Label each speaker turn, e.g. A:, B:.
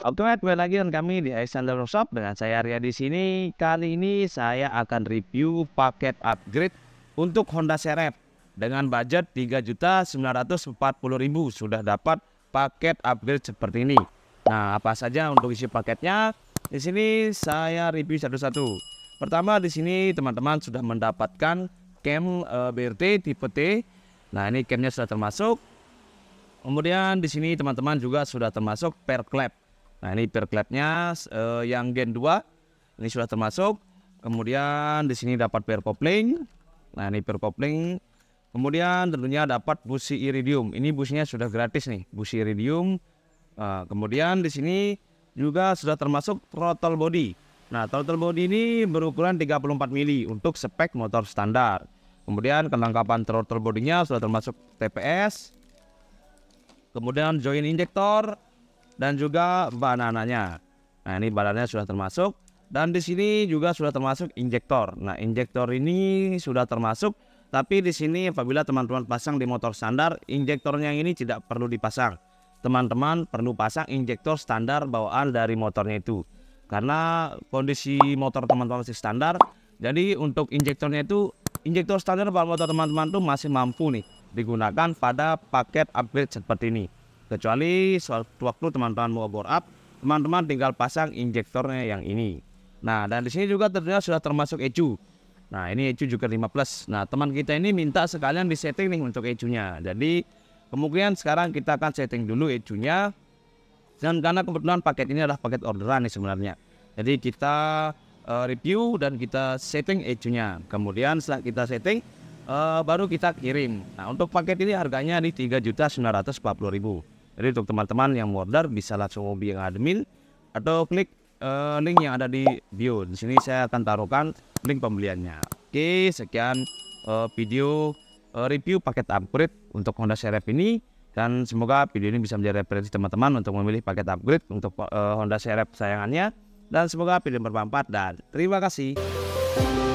A: Oke, kembali lagi dengan kami di Alexander Shop dengan saya Arya di sini. Kali ini saya akan review paket upgrade untuk Honda CRF dengan budget 3.940.000 sudah dapat paket upgrade seperti ini. Nah, apa saja untuk isi paketnya? Di sini saya review satu-satu. Pertama di sini teman-teman sudah mendapatkan cam uh, e, BRT tipe T. Nah, ini camnya sudah termasuk. Kemudian di sini teman-teman juga sudah termasuk per klep Nah ini perklatnya uh, eh, yang Gen 2 ini sudah termasuk. Kemudian di sini dapat per kopling. Nah ini per kopling. Kemudian tentunya dapat busi iridium. Ini businya sudah gratis nih, busi iridium. Uh, kemudian di sini juga sudah termasuk throttle body. Nah throttle body ini berukuran 34 mili untuk spek motor standar. Kemudian kelengkapan throttle bodinya sudah termasuk TPS. Kemudian joint injektor dan juga banananya. Nah, ini banananya sudah termasuk dan di sini juga sudah termasuk injektor. Nah, injektor ini sudah termasuk tapi di sini apabila teman-teman pasang di motor standar, injektornya ini tidak perlu dipasang. Teman-teman perlu pasang injektor standar bawaan dari motornya itu. Karena kondisi motor teman-teman masih standar, jadi untuk injektornya itu injektor standar bawaan motor teman-teman itu masih mampu nih digunakan pada paket upgrade seperti ini. Kecuali waktu teman-teman mau bore up, teman-teman tinggal pasang injektornya yang ini. Nah, dan di sini juga tentunya sudah termasuk ecu. Nah, ini ecu juga 5 plus. Nah, teman kita ini minta sekalian di setting nih untuk ECU-nya. Jadi, kemungkinan sekarang kita akan setting dulu ECU-nya. Dan karena kebetulan paket ini adalah paket orderan nih sebenarnya. Jadi, kita uh, review dan kita setting ECU-nya. Kemudian setelah kita setting, uh, baru kita kirim. Nah, untuk paket ini harganya di 3.940.000 jadi untuk teman-teman yang mau order bisa langsung yang admin atau klik uh, link yang ada di bio di sini saya akan taruhkan link pembeliannya oke sekian uh, video uh, review paket upgrade untuk Honda CRF ini dan semoga video ini bisa menjadi referensi teman-teman untuk memilih paket upgrade untuk uh, Honda CRF sayangannya dan semoga video bermanfaat dan terima kasih.